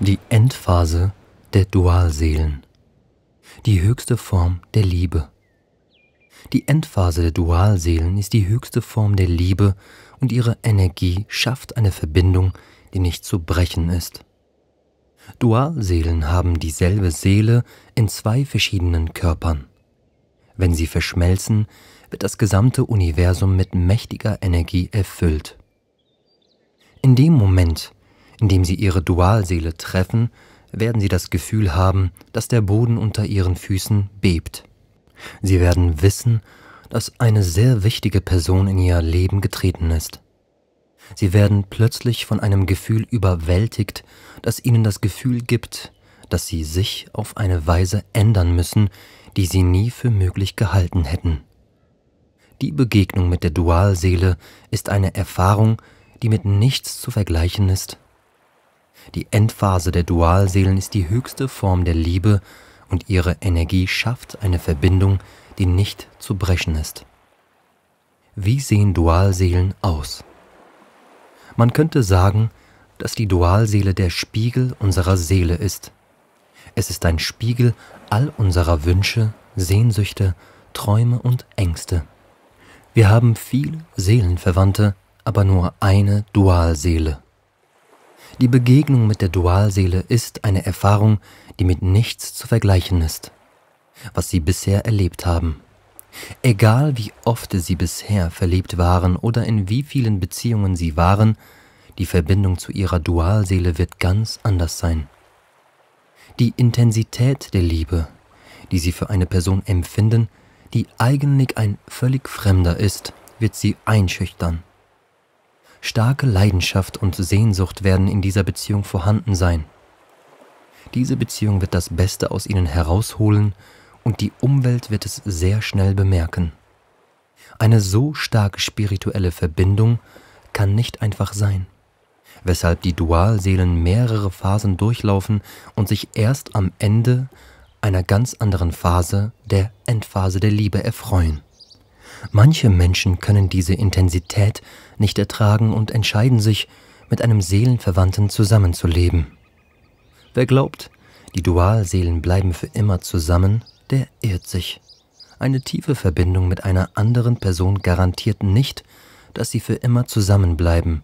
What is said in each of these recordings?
Die Endphase der Dualseelen. Die höchste Form der Liebe. Die Endphase der Dualseelen ist die höchste Form der Liebe und ihre Energie schafft eine Verbindung, die nicht zu brechen ist. Dualseelen haben dieselbe Seele in zwei verschiedenen Körpern. Wenn sie verschmelzen, wird das gesamte Universum mit mächtiger Energie erfüllt. In dem Moment, indem sie ihre Dualseele treffen, werden sie das Gefühl haben, dass der Boden unter ihren Füßen bebt. Sie werden wissen, dass eine sehr wichtige Person in ihr Leben getreten ist. Sie werden plötzlich von einem Gefühl überwältigt, das ihnen das Gefühl gibt, dass sie sich auf eine Weise ändern müssen, die sie nie für möglich gehalten hätten. Die Begegnung mit der Dualseele ist eine Erfahrung, die mit nichts zu vergleichen ist die Endphase der Dualseelen ist die höchste Form der Liebe und ihre Energie schafft eine Verbindung, die nicht zu brechen ist. Wie sehen Dualseelen aus? Man könnte sagen, dass die Dualseele der Spiegel unserer Seele ist. Es ist ein Spiegel all unserer Wünsche, Sehnsüchte, Träume und Ängste. Wir haben viele Seelenverwandte, aber nur eine Dualseele. Die Begegnung mit der Dualseele ist eine Erfahrung, die mit nichts zu vergleichen ist, was sie bisher erlebt haben. Egal wie oft sie bisher verliebt waren oder in wie vielen Beziehungen sie waren, die Verbindung zu ihrer Dualseele wird ganz anders sein. Die Intensität der Liebe, die sie für eine Person empfinden, die eigentlich ein völlig Fremder ist, wird sie einschüchtern. Starke Leidenschaft und Sehnsucht werden in dieser Beziehung vorhanden sein. Diese Beziehung wird das Beste aus ihnen herausholen und die Umwelt wird es sehr schnell bemerken. Eine so starke spirituelle Verbindung kann nicht einfach sein, weshalb die Dualseelen mehrere Phasen durchlaufen und sich erst am Ende einer ganz anderen Phase, der Endphase der Liebe, erfreuen. Manche Menschen können diese Intensität nicht ertragen und entscheiden sich, mit einem Seelenverwandten zusammenzuleben. Wer glaubt, die Dualseelen bleiben für immer zusammen, der irrt sich. Eine tiefe Verbindung mit einer anderen Person garantiert nicht, dass sie für immer zusammenbleiben.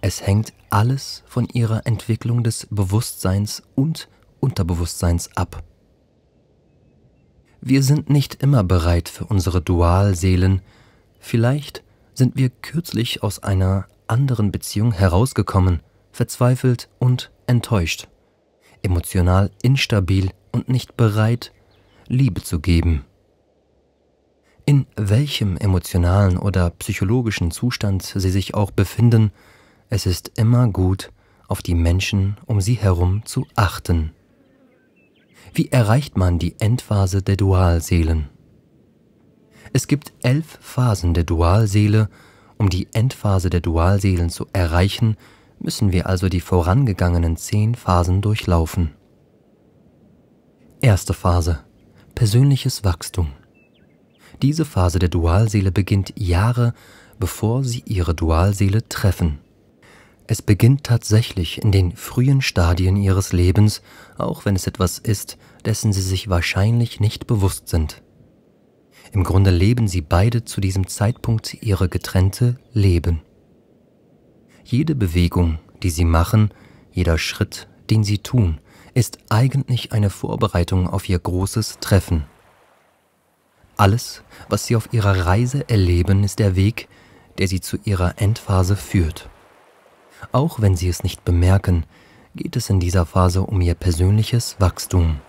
Es hängt alles von ihrer Entwicklung des Bewusstseins und Unterbewusstseins ab. Wir sind nicht immer bereit für unsere Dualseelen. Vielleicht sind wir kürzlich aus einer anderen Beziehung herausgekommen, verzweifelt und enttäuscht, emotional instabil und nicht bereit, Liebe zu geben. In welchem emotionalen oder psychologischen Zustand sie sich auch befinden, es ist immer gut, auf die Menschen um sie herum zu achten. Wie erreicht man die Endphase der Dualseelen? Es gibt elf Phasen der Dualseele. Um die Endphase der Dualseelen zu erreichen, müssen wir also die vorangegangenen zehn Phasen durchlaufen. Erste Phase. Persönliches Wachstum. Diese Phase der Dualseele beginnt Jahre, bevor sie ihre Dualseele treffen. Es beginnt tatsächlich in den frühen Stadien ihres Lebens, auch wenn es etwas ist, dessen sie sich wahrscheinlich nicht bewusst sind. Im Grunde leben sie beide zu diesem Zeitpunkt ihre getrennte Leben. Jede Bewegung, die sie machen, jeder Schritt, den sie tun, ist eigentlich eine Vorbereitung auf ihr großes Treffen. Alles, was sie auf ihrer Reise erleben, ist der Weg, der sie zu ihrer Endphase führt. Auch wenn sie es nicht bemerken, geht es in dieser Phase um ihr persönliches Wachstum.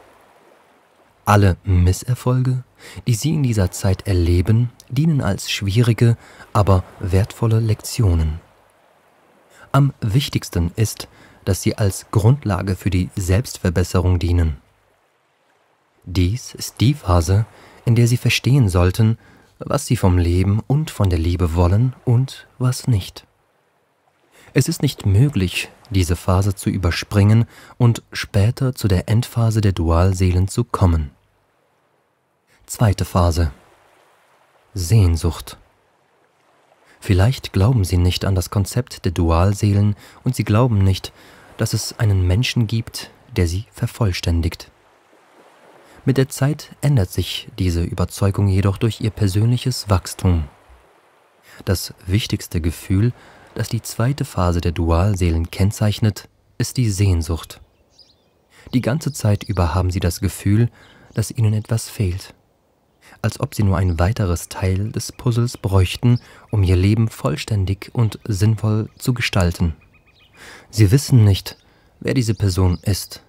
Alle Misserfolge, die sie in dieser Zeit erleben, dienen als schwierige, aber wertvolle Lektionen. Am wichtigsten ist, dass sie als Grundlage für die Selbstverbesserung dienen. Dies ist die Phase, in der sie verstehen sollten, was sie vom Leben und von der Liebe wollen und was nicht. Es ist nicht möglich, diese Phase zu überspringen und später zu der Endphase der Dualseelen zu kommen. Zweite Phase Sehnsucht Vielleicht glauben Sie nicht an das Konzept der Dualseelen und Sie glauben nicht, dass es einen Menschen gibt, der sie vervollständigt. Mit der Zeit ändert sich diese Überzeugung jedoch durch ihr persönliches Wachstum. Das wichtigste Gefühl, das die zweite Phase der Dualseelen kennzeichnet, ist die Sehnsucht. Die ganze Zeit über haben sie das Gefühl, dass ihnen etwas fehlt, als ob sie nur ein weiteres Teil des Puzzles bräuchten, um ihr Leben vollständig und sinnvoll zu gestalten. Sie wissen nicht, wer diese Person ist,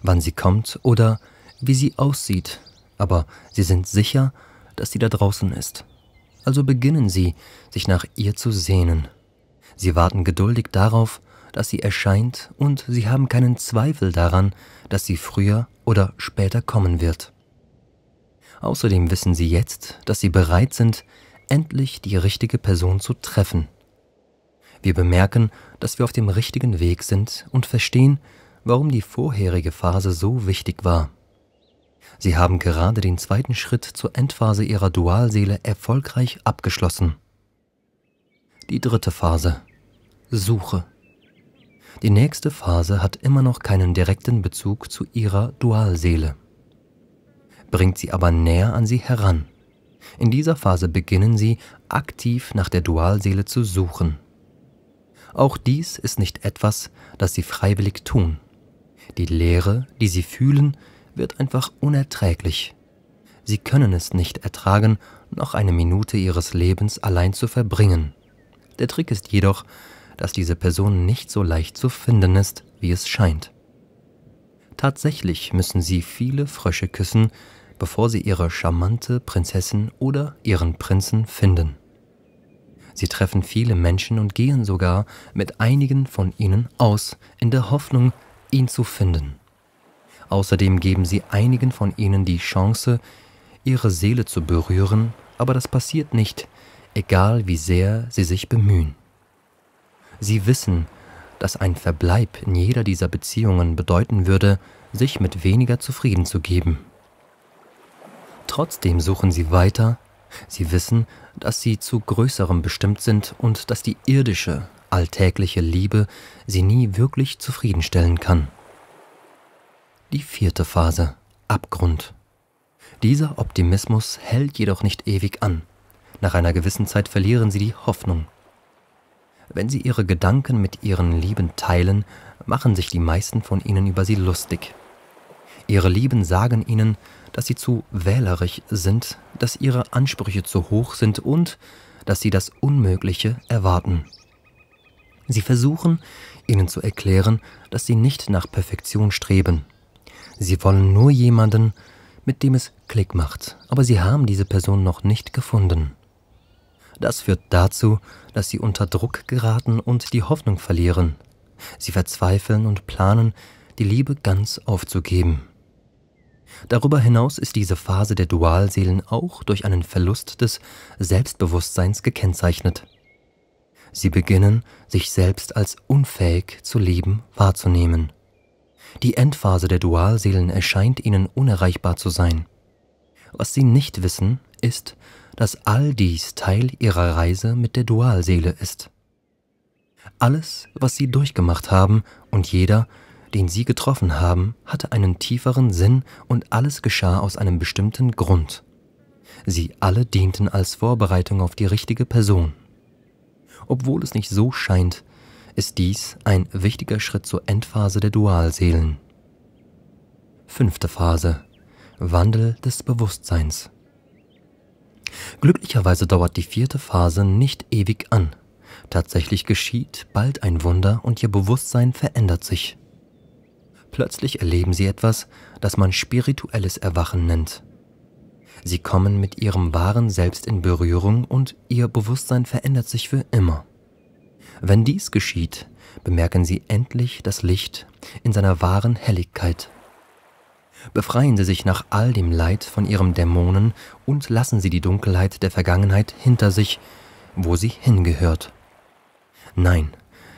wann sie kommt oder wie sie aussieht, aber sie sind sicher, dass sie da draußen ist. Also beginnen sie, sich nach ihr zu sehnen. Sie warten geduldig darauf, dass sie erscheint und sie haben keinen Zweifel daran, dass sie früher oder später kommen wird. Außerdem wissen sie jetzt, dass sie bereit sind, endlich die richtige Person zu treffen. Wir bemerken, dass wir auf dem richtigen Weg sind und verstehen, warum die vorherige Phase so wichtig war. Sie haben gerade den zweiten Schritt zur Endphase ihrer Dualseele erfolgreich abgeschlossen. Die dritte Phase. Suche. Die nächste Phase hat immer noch keinen direkten Bezug zu ihrer Dualseele, bringt sie aber näher an sie heran. In dieser Phase beginnen sie, aktiv nach der Dualseele zu suchen. Auch dies ist nicht etwas, das sie freiwillig tun. Die Leere, die sie fühlen, wird einfach unerträglich. Sie können es nicht ertragen, noch eine Minute ihres Lebens allein zu verbringen. Der Trick ist jedoch, dass diese Person nicht so leicht zu finden ist, wie es scheint. Tatsächlich müssen sie viele Frösche küssen, bevor sie ihre charmante Prinzessin oder ihren Prinzen finden. Sie treffen viele Menschen und gehen sogar mit einigen von ihnen aus, in der Hoffnung, ihn zu finden. Außerdem geben sie einigen von ihnen die Chance, ihre Seele zu berühren, aber das passiert nicht, egal wie sehr sie sich bemühen. Sie wissen, dass ein Verbleib in jeder dieser Beziehungen bedeuten würde, sich mit weniger zufrieden zu geben. Trotzdem suchen sie weiter, sie wissen, dass sie zu Größerem bestimmt sind und dass die irdische, alltägliche Liebe sie nie wirklich zufriedenstellen kann. Die vierte Phase, Abgrund. Dieser Optimismus hält jedoch nicht ewig an. Nach einer gewissen Zeit verlieren sie die Hoffnung. Wenn sie ihre Gedanken mit ihren Lieben teilen, machen sich die meisten von ihnen über sie lustig. Ihre Lieben sagen ihnen, dass sie zu wählerisch sind, dass ihre Ansprüche zu hoch sind und dass sie das Unmögliche erwarten. Sie versuchen, ihnen zu erklären, dass sie nicht nach Perfektion streben. Sie wollen nur jemanden, mit dem es Klick macht, aber sie haben diese Person noch nicht gefunden. Das führt dazu, dass sie unter Druck geraten und die Hoffnung verlieren. Sie verzweifeln und planen, die Liebe ganz aufzugeben. Darüber hinaus ist diese Phase der Dualseelen auch durch einen Verlust des Selbstbewusstseins gekennzeichnet. Sie beginnen, sich selbst als unfähig zu lieben wahrzunehmen. Die Endphase der Dualseelen erscheint ihnen unerreichbar zu sein. Was sie nicht wissen, ist, dass all dies Teil ihrer Reise mit der Dualseele ist. Alles, was sie durchgemacht haben und jeder, den sie getroffen haben, hatte einen tieferen Sinn und alles geschah aus einem bestimmten Grund. Sie alle dienten als Vorbereitung auf die richtige Person. Obwohl es nicht so scheint, ist dies ein wichtiger Schritt zur Endphase der Dualseelen. Fünfte Phase Wandel des Bewusstseins Glücklicherweise dauert die vierte Phase nicht ewig an. Tatsächlich geschieht bald ein Wunder und ihr Bewusstsein verändert sich. Plötzlich erleben sie etwas, das man spirituelles Erwachen nennt. Sie kommen mit ihrem wahren Selbst in Berührung und ihr Bewusstsein verändert sich für immer. Wenn dies geschieht, bemerken sie endlich das Licht in seiner wahren Helligkeit Befreien Sie sich nach all dem Leid von Ihrem Dämonen und lassen Sie die Dunkelheit der Vergangenheit hinter sich, wo sie hingehört. Nein,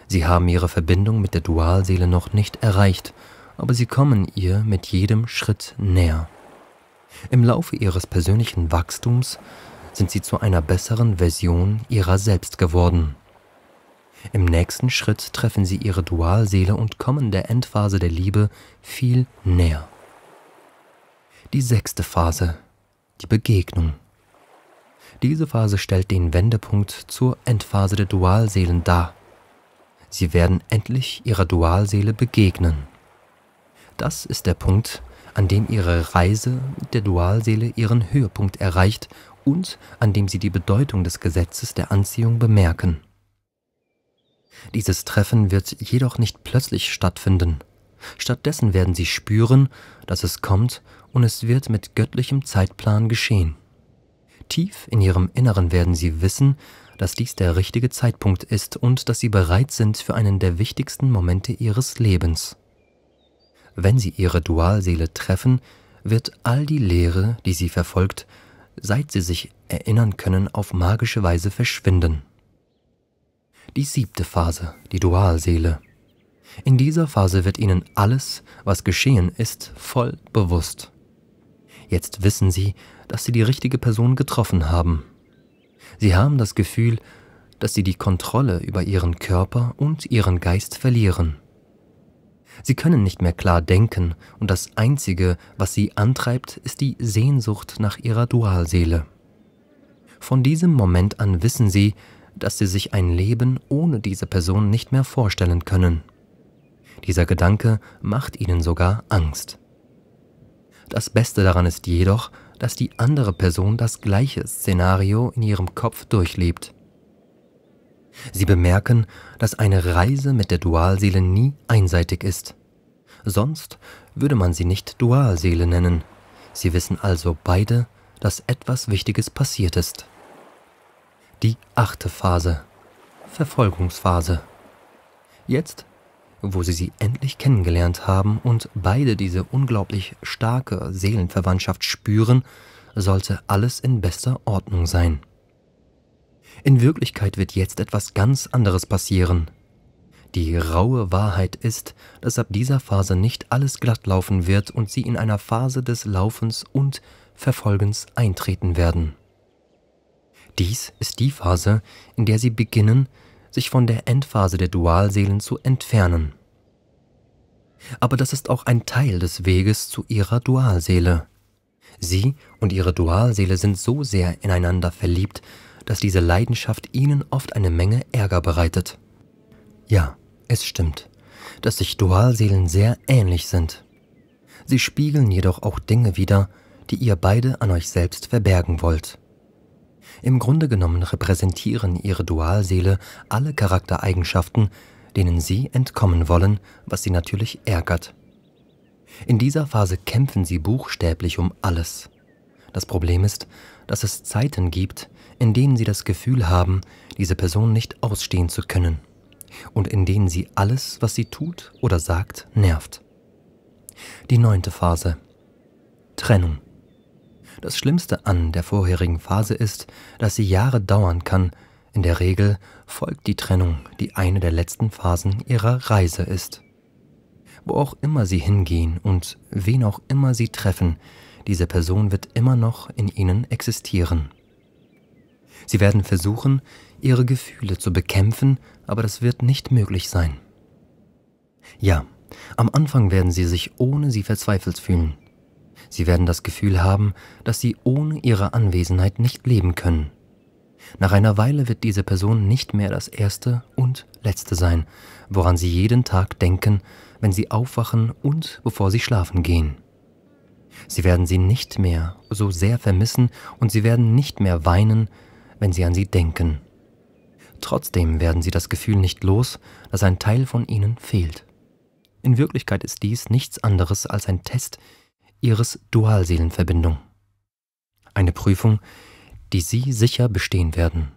Sie haben Ihre Verbindung mit der Dualseele noch nicht erreicht, aber Sie kommen ihr mit jedem Schritt näher. Im Laufe Ihres persönlichen Wachstums sind Sie zu einer besseren Version Ihrer selbst geworden. Im nächsten Schritt treffen sie ihre Dualseele und kommen der Endphase der Liebe viel näher die sechste Phase, die Begegnung. Diese Phase stellt den Wendepunkt zur Endphase der Dualseelen dar. Sie werden endlich ihrer Dualseele begegnen. Das ist der Punkt, an dem ihre Reise mit der Dualseele ihren Höhepunkt erreicht und an dem sie die Bedeutung des Gesetzes der Anziehung bemerken. Dieses Treffen wird jedoch nicht plötzlich stattfinden, Stattdessen werden sie spüren, dass es kommt und es wird mit göttlichem Zeitplan geschehen. Tief in ihrem Inneren werden sie wissen, dass dies der richtige Zeitpunkt ist und dass sie bereit sind für einen der wichtigsten Momente ihres Lebens. Wenn sie ihre Dualseele treffen, wird all die Lehre, die sie verfolgt, seit sie sich erinnern können, auf magische Weise verschwinden. Die siebte Phase, die Dualseele. In dieser Phase wird Ihnen alles, was geschehen ist, voll bewusst. Jetzt wissen Sie, dass Sie die richtige Person getroffen haben. Sie haben das Gefühl, dass Sie die Kontrolle über Ihren Körper und Ihren Geist verlieren. Sie können nicht mehr klar denken und das Einzige, was Sie antreibt, ist die Sehnsucht nach Ihrer Dualseele. Von diesem Moment an wissen Sie, dass Sie sich ein Leben ohne diese Person nicht mehr vorstellen können. Dieser Gedanke macht ihnen sogar Angst. Das Beste daran ist jedoch, dass die andere Person das gleiche Szenario in ihrem Kopf durchlebt. Sie bemerken, dass eine Reise mit der Dualseele nie einseitig ist. Sonst würde man sie nicht Dualseele nennen. Sie wissen also beide, dass etwas Wichtiges passiert ist. Die achte Phase. Verfolgungsphase. Jetzt wo sie sie endlich kennengelernt haben und beide diese unglaublich starke Seelenverwandtschaft spüren, sollte alles in bester Ordnung sein. In Wirklichkeit wird jetzt etwas ganz anderes passieren. Die raue Wahrheit ist, dass ab dieser Phase nicht alles glatt laufen wird und sie in einer Phase des Laufens und Verfolgens eintreten werden. Dies ist die Phase, in der sie beginnen, sich von der Endphase der Dualseelen zu entfernen. Aber das ist auch ein Teil des Weges zu ihrer Dualseele. Sie und ihre Dualseele sind so sehr ineinander verliebt, dass diese Leidenschaft ihnen oft eine Menge Ärger bereitet. Ja, es stimmt, dass sich Dualseelen sehr ähnlich sind. Sie spiegeln jedoch auch Dinge wider, die ihr beide an euch selbst verbergen wollt. Im Grunde genommen repräsentieren ihre Dualseele alle Charaktereigenschaften, denen sie entkommen wollen, was sie natürlich ärgert. In dieser Phase kämpfen sie buchstäblich um alles. Das Problem ist, dass es Zeiten gibt, in denen sie das Gefühl haben, diese Person nicht ausstehen zu können und in denen sie alles, was sie tut oder sagt, nervt. Die neunte Phase. Trennung. Das Schlimmste an der vorherigen Phase ist, dass sie Jahre dauern kann. In der Regel folgt die Trennung, die eine der letzten Phasen ihrer Reise ist. Wo auch immer sie hingehen und wen auch immer sie treffen, diese Person wird immer noch in ihnen existieren. Sie werden versuchen, ihre Gefühle zu bekämpfen, aber das wird nicht möglich sein. Ja, am Anfang werden sie sich ohne sie verzweifelt fühlen. Sie werden das Gefühl haben, dass sie ohne ihre Anwesenheit nicht leben können. Nach einer Weile wird diese Person nicht mehr das Erste und Letzte sein, woran sie jeden Tag denken, wenn sie aufwachen und bevor sie schlafen gehen. Sie werden sie nicht mehr so sehr vermissen und sie werden nicht mehr weinen, wenn sie an sie denken. Trotzdem werden sie das Gefühl nicht los, dass ein Teil von ihnen fehlt. In Wirklichkeit ist dies nichts anderes als ein Test, ihres Dualseelenverbindung. Eine Prüfung, die Sie sicher bestehen werden.